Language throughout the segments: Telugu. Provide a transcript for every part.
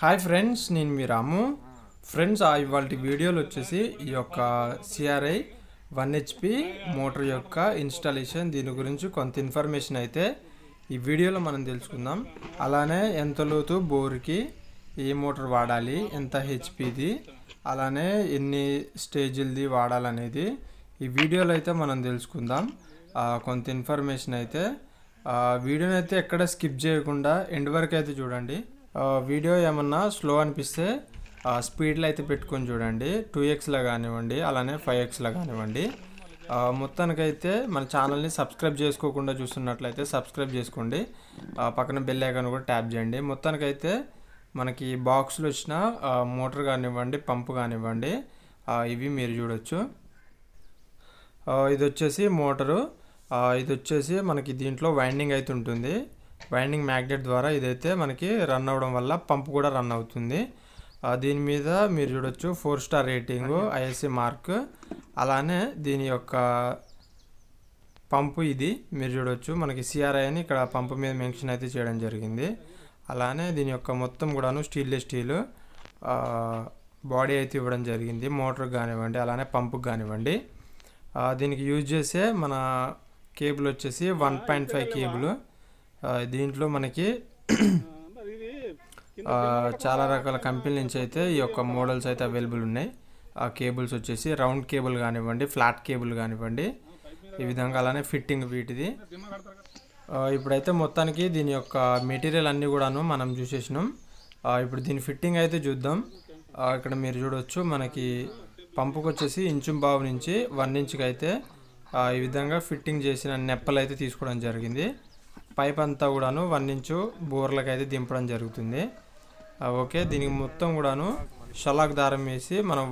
హాయ్ ఫ్రెండ్స్ నేను మీ రాము ఫ్రెండ్స్ ఇవాళ వీడియోలు వచ్చేసి ఈ యొక్క సిఆర్ఐ వన్ హెచ్పి మోటార్ యొక్క ఇన్స్టాలేషన్ దీని గురించి కొంత ఇన్ఫర్మేషన్ అయితే ఈ వీడియోలో మనం తెలుసుకుందాం అలానే ఎంత లోతు బోర్కి ఏ మోటార్ వాడాలి ఎంత హెచ్పిది అలానే ఎన్ని స్టేజీలది వాడాలనేది ఈ వీడియోలో అయితే మనం తెలుసుకుందాం కొంత ఇన్ఫర్మేషన్ అయితే వీడియోని అయితే ఎక్కడ స్కిప్ చేయకుండా ఎండ్ వరకు అయితే చూడండి వీడియో ఏమన్నా స్లో అనిపిస్తే స్పీడ్లో అయితే పెట్టుకొని చూడండి టూ ఎక్స్లో కానివ్వండి అలానే ఫైవ్ ఎక్స్లో కానివ్వండి మొత్తానికైతే మన ఛానల్ని సబ్స్క్రైబ్ చేసుకోకుండా చూస్తున్నట్లయితే సబ్స్క్రైబ్ చేసుకోండి పక్కన బెల్ ఐకాన్ కూడా ట్యాప్ చేయండి మొత్తానికైతే మనకి బాక్స్లో వచ్చిన మోటార్ కానివ్వండి పంపు కానివ్వండి ఇవి మీరు చూడొచ్చు ఇది వచ్చేసి మోటరు ఇది వచ్చేసి మనకి దీంట్లో వైండింగ్ అయితే ఉంటుంది వైండింగ్ మ్యాగ్నెట్ ద్వారా ఇదైతే మనకి రన్ అవ్వడం వల్ల పంప్ కూడా రన్ అవుతుంది దీని మీద మీరు చూడొచ్చు four star rating ISC mark అలానే దీని యొక్క పంపు ఇది మీరు చూడొచ్చు మనకి సిఆర్ఐ అని ఇక్కడ పంపు మీద మెన్షన్ అయితే చేయడం జరిగింది అలానే దీని యొక్క మొత్తం కూడాను స్టీల్లెస్ స్టీల్ బాడీ అయితే ఇవ్వడం జరిగింది మోటార్కి కానివ్వండి అలానే పంపుకి కానివ్వండి దీనికి యూజ్ చేసే మన కేబుల్ వచ్చేసి వన్ పాయింట్ ఫైవ్ కేబుల్ దీంట్లో మనకి చాలా రకాల కంపెనీల నుంచి అయితే ఈ యొక్క మోడల్స్ అయితే అవైలబుల్ ఉన్నాయి ఆ కేబుల్స్ వచ్చేసి రౌండ్ కేబుల్ కానివ్వండి ఫ్లాట్ కేబుల్ కానివ్వండి ఈ విధంగా అలానే ఫిట్టింగ్ వీటిది ఇప్పుడైతే మొత్తానికి దీని యొక్క మెటీరియల్ అన్నీ కూడాను మనం చూసేసినాం ఇప్పుడు దీని ఫిట్టింగ్ అయితే చూద్దాం ఇక్కడ మీరు చూడవచ్చు మనకి పంపుకు వచ్చేసి ఇంచు బావు నుంచి వన్ ఇంచ్కి అయితే ఈ విధంగా ఫిట్టింగ్ చేసిన నెప్పలు అయితే తీసుకోవడం జరిగింది పైప్ అంతా కూడాను వన్ ఇంచు బోర్లకు అయితే దింపడం జరుగుతుంది ఓకే దీనికి మొత్తం కూడాను షలాక్ దారం వేసి మనం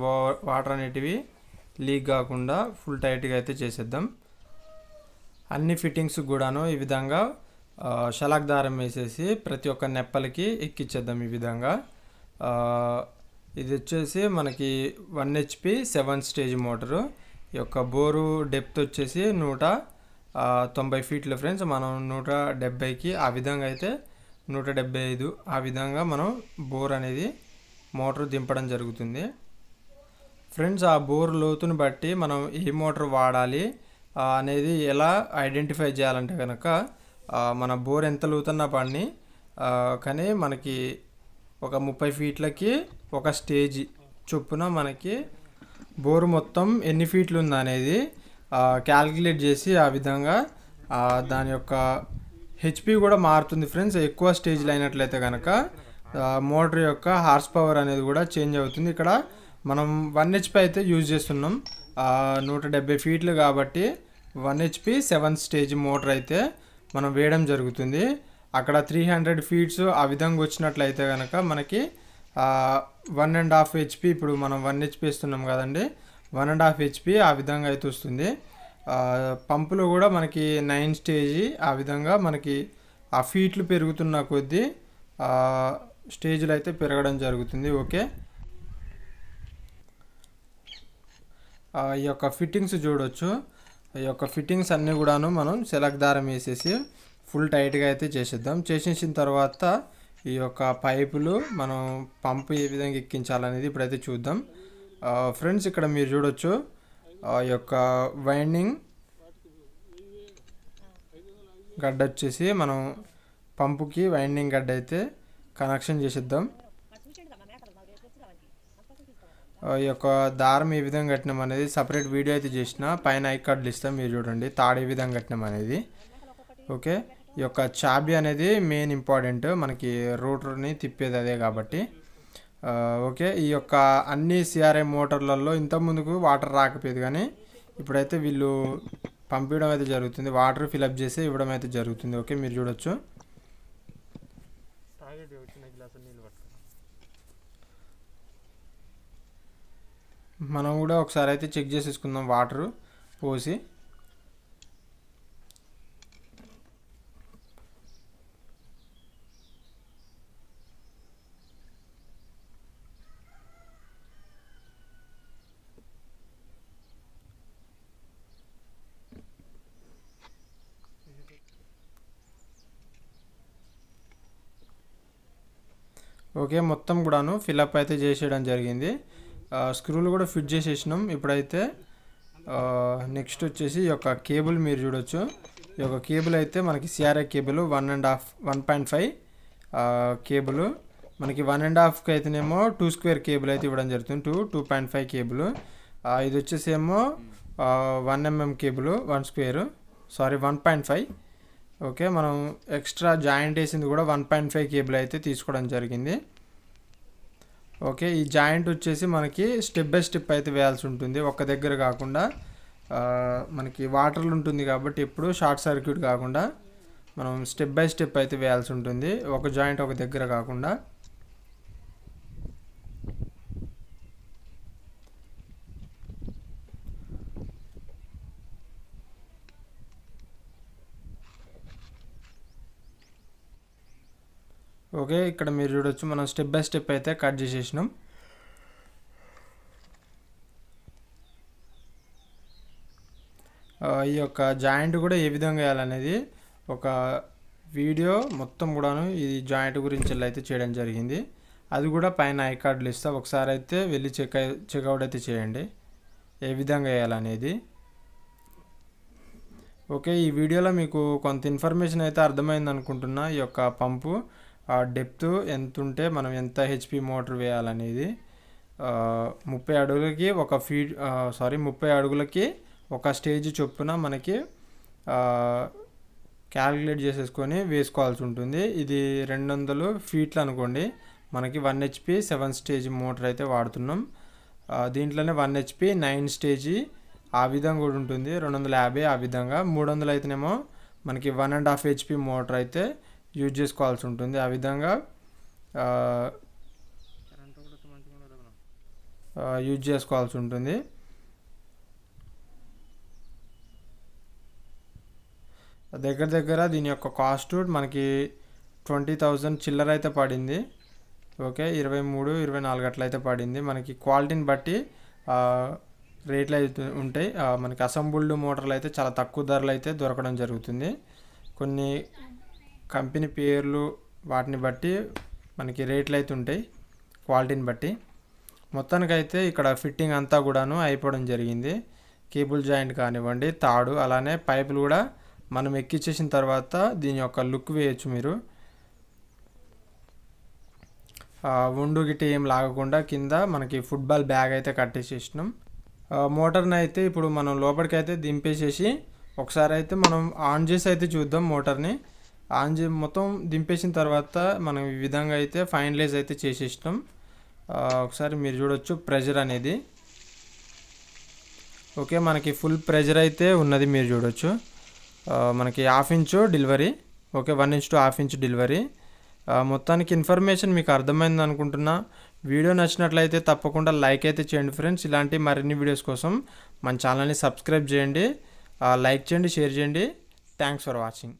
వాటర్ అనేటివి లీక్ కాకుండా ఫుల్ టైట్గా అయితే చేసేద్దాం అన్ని ఫిట్టింగ్స్ కూడాను ఈ విధంగా షలాక్ దారం వేసేసి ప్రతి ఒక్క నెప్పలకి ఎక్కిచ్చేద్దాం ఈ విధంగా ఇది వచ్చేసి మనకి one HP seven stage motor ఈ యొక్క బోరు డెప్త్ వచ్చేసి నూట తొంభై ఫీట్లు ఫ్రెండ్స్ మనం నూట డెబ్బైకి ఆ విధంగా అయితే నూట ఐదు ఆ విధంగా మనం బోర్ అనేది మోటార్ దింపడం జరుగుతుంది ఫ్రెండ్స్ ఆ బోర్ లోతును బట్టి మనం ఏ మోటార్ వాడాలి అనేది ఎలా ఐడెంటిఫై చేయాలంటే కనుక మన బోర్ ఎంత లోతున్నా పని కానీ మనకి ఒక ముప్పై ఫీట్లకి ఒక స్టేజ్ చొప్పున మనకి బోరు మొత్తం ఎన్ని ఫీట్లు ఉందనేది అనేది క్యాల్కులేట్ చేసి ఆ విధంగా దాని యొక్క హెచ్పి కూడా మారుతుంది ఫ్రెండ్స్ ఎక్కువ స్టేజ్లు అయినట్లయితే కనుక మోటార్ యొక్క హార్స్ పవర్ అనేది కూడా చేంజ్ అవుతుంది ఇక్కడ మనం వన్ హెచ్పి అయితే యూజ్ చేస్తున్నాం నూట డెబ్బై ఫీట్లు కాబట్టి one HP seven stage motor అయితే మనం వేయడం జరుగుతుంది అక్కడ త్రీ హండ్రెడ్ ఫీట్స్ ఆ విధంగా వచ్చినట్లయితే కనుక మనకి వన్ అండ్ హాఫ్ హెచ్పి ఇప్పుడు మనం వన్ హెచ్పి ఇస్తున్నాం కదండి వన్ అండ్ హాఫ్ హెచ్పి ఆ విధంగా అయితే వస్తుంది పంపులో కూడా మనకి నైన్ స్టేజ్ ఆ విధంగా మనకి ఆ ఫీట్లు పెరుగుతున్న కొద్దీ స్టేజ్లు అయితే పెరగడం జరుగుతుంది ఓకే ఈ యొక్క ఫిట్టింగ్స్ చూడొచ్చు ఈ యొక్క ఫిట్టింగ్స్ అన్నీ కూడాను మనం సెలక్ దారం వేసేసి ఫుల్ టైట్గా అయితే చేసేద్దాం చేసేసిన తర్వాత ఈ యొక్క పైపులు మనం పంపు ఏ విధంగా ఎక్కించాలనేది ఇప్పుడైతే చూద్దాం ఫ్రెండ్స్ ఇక్కడ మీరు చూడొచ్చు ఈ యొక్క వైండింగ్ గడ్డ వచ్చేసి మనం పంపుకి వైండింగ్ గడ్డ అయితే కనెక్షన్ చేసిద్దాం ఈ యొక్క దారం ఏ విధంగా కట్టినాం అనేది సపరేట్ వీడియో అయితే చేసిన పైన ఐ కార్డులు ఇస్తాం మీరు చూడండి తాడు ఏ విధంగా కట్టినాం అనేది ఓకే ఈ యొక్క చాబీ అనేది మెయిన్ ఇంపార్టెంట్ మనకి రూటర్ని తిప్పేది అదే కాబట్టి ఓకే ఈ యొక్క అన్ని సిఆర్ఐ మోటార్లలో ఇంతకుముందుకు వాటర్ రాకపోయేది కానీ ఇప్పుడైతే వీళ్ళు పంపించడం అయితే జరుగుతుంది వాటర్ ఫిలప్ చేసి ఇవ్వడం అయితే జరుగుతుంది ఓకే మీరు చూడొచ్చు మనం కూడా ఒకసారి అయితే చెక్ చేసేసుకుందాం వాటరు పోసి ఓకే మొత్తం కూడాను ఫిలప్ అయితే చేసేయడం జరిగింది స్క్రూలు కూడా ఫిట్ చేసేసినాం ఇప్పుడైతే నెక్స్ట్ వచ్చేసి ఈ యొక్క కేబుల్ మీరు చూడొచ్చు ఈ యొక్క కేబుల్ అయితే మనకి CRI cable one and half one point five cable మనకి వన్ అండ్ హాఫ్కి అయితేనేమో టూ స్క్వేర్ కేబుల్ అయితే ఇవ్వడం జరుగుతుంది two two point five cable ఇది వచ్చేసేమో one MM cable one square sorry one point five okay మనం ఎక్స్ట్రా జాయింట్ వేసింది కూడా వన్ పాయింట్ ఫైవ్ కేబుల్ అయితే తీసుకోవడం జరిగింది ఓకే ఈ జాయింట్ వచ్చేసి మనకి స్టెప్ బై స్టెప్ అయితే వేయాల్సి ఉంటుంది ఒక దగ్గర కాకుండా మనకి వాటర్లు ఉంటుంది కాబట్టి ఎప్పుడు షార్ట్ సర్క్యూట్ కాకుండా మనం స్టెప్ బై స్టెప్ అయితే వేయాల్సి ఉంటుంది ఒక జాయింట్ ఒక దగ్గర కాకుండా ఓకే ఇక్కడ మీరు చూడొచ్చు మనం స్టెప్ బై స్టెప్ అయితే కట్ చేసేసినాం ఈ యొక్క జాయింట్ కూడా ఏ విధంగా వేయాలనేది ఒక వీడియో మొత్తం కూడాను ఈ జాయింట్ గురించి అయితే చేయడం జరిగింది అది కూడా పైన ఐ కార్డులు ఇస్తా ఒకసారి అయితే వెళ్ళి చెక్ చెక్అవుట్ అయితే చేయండి ఏ విధంగా వేయాలనేది ఓకే ఈ వీడియోలో మీకు కొంత ఇన్ఫర్మేషన్ అయితే అర్థమైంది అనుకుంటున్నా ఈ యొక్క పంపు డెప్త్ ఎంత ఉంటే మనం ఎంత హెచ్పి మోటార్ వేయాలనేది ముప్పై అడుగులకి ఒక ఫీడ్ సారీ ముప్పై అడుగులకి ఒక స్టేజ్ చొప్పున మనకి క్యాలిక్యులేట్ చేసేసుకొని వేసుకోవాల్సి ఉంటుంది ఇది రెండు వందలు ఫీట్లు అనుకోండి మనకి one HP seven stage motor అయితే వాడుతున్నాం దీంట్లోనే వన్ హెచ్పి నైన్ స్టేజ్ ఆ విధంగా కూడా ఉంటుంది రెండు వందల యాభై ఆ విధంగా మూడు వందలు అయితేనేమో మనకి one and half HP motor అయితే యూజ్ చేసుకోవాల్సి ఉంటుంది ఆ విధంగా యూజ్ చేసుకోవాల్సి ఉంటుంది దగ్గర దగ్గర దీని యొక్క కాస్ట్ మనకి ట్వంటీ థౌజండ్ చిల్లర అయితే పడింది ఓకే ఇరవై మూడు ఇరవై నాలుగు అట్లా అయితే పడింది మనకి క్వాలిటీని బట్టి రేట్లు అయితే ఉంటాయి మనకి అసెంబుల్డ్ మోటార్లు అయితే చాలా తక్కువ ధరలు అయితే దొరకడం జరుగుతుంది కొన్ని కంపెనీ పేర్లు వాటిని బట్టి మనకి రేట్లు అయితే ఉంటాయి క్వాలిటీని బట్టి మొత్తానికైతే ఇక్కడ ఫిట్టింగ్ అంతా కూడాను అయిపోవడం జరిగింది కేబుల్ జాయింట్ కానివ్వండి తాడు అలానే పైపులు కూడా మనం ఎక్కిచ్చేసిన తర్వాత దీని యొక్క లుక్ వేయచ్చు మీరు ఉండు గిట్టి ఏం లాగకుండా కింద మనకి ఫుట్బాల్ బ్యాగ్ అయితే కట్టేసేసినాం మోటార్ని అయితే ఇప్పుడు మనం లోపలికి అయితే దింపేసేసి ఒకసారి అయితే మనం ఆన్ చేసి అయితే చూద్దాం మోటార్ని ఆన్ మొత్తం దింపేసిన తర్వాత మనం ఈ విధంగా అయితే ఫైనలైజ్ అయితే చేసేసినాం ఒకసారి మీరు చూడొచ్చు ప్రెజర్ అనేది ఓకే మనకి ఫుల్ ప్రెజర్ అయితే ఉన్నది మీరు చూడొచ్చు మనకి half inch delivery okay one inch to half inch delivery మొత్తానికి ఇన్ఫర్మేషన్ మీకు అర్థమైంది అనుకుంటున్నా వీడియో నచ్చినట్లయితే తప్పకుండా లైక్ అయితే చేయండి ఫ్రెండ్స్ ఇలాంటి మరిన్ని వీడియోస్ కోసం మన ఛానల్ని సబ్స్క్రైబ్ చేయండి లైక్ చేయండి షేర్ చేయండి థ్యాంక్స్ ఫర్ వాచింగ్